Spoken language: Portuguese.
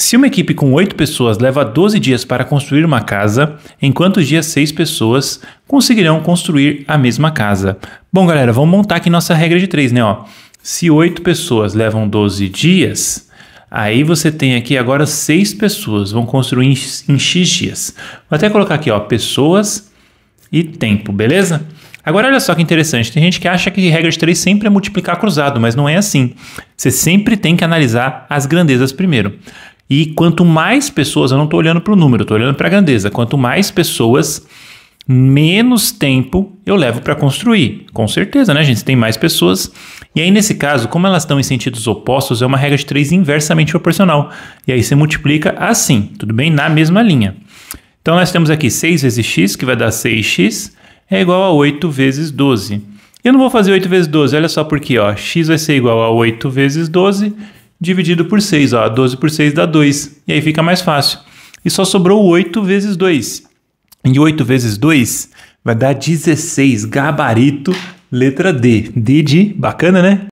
Se uma equipe com 8 pessoas leva 12 dias para construir uma casa, em quantos dias 6 pessoas conseguirão construir a mesma casa? Bom, galera, vamos montar aqui nossa regra de 3, né? Ó, se 8 pessoas levam 12 dias, aí você tem aqui agora 6 pessoas vão construir em, em X dias. Vou até colocar aqui, ó, pessoas e tempo, beleza? Agora olha só que interessante, tem gente que acha que regra de 3 sempre é multiplicar cruzado, mas não é assim. Você sempre tem que analisar as grandezas primeiro. E quanto mais pessoas, eu não estou olhando para o número, estou olhando para a grandeza. Quanto mais pessoas, menos tempo eu levo para construir. Com certeza, né, gente? Tem mais pessoas. E aí, nesse caso, como elas estão em sentidos opostos, é uma regra de 3 inversamente proporcional. E aí você multiplica assim, tudo bem? Na mesma linha. Então, nós temos aqui 6 vezes x, que vai dar 6x, é igual a 8 vezes 12. Eu não vou fazer 8 vezes 12, olha só porque, ó, x vai ser igual a 8 vezes 12 dividido por 6. Ó, 12 por 6 dá 2. E aí fica mais fácil. E só sobrou 8 vezes 2. E 8 vezes 2 vai dar 16. Gabarito, letra D. D de bacana, né?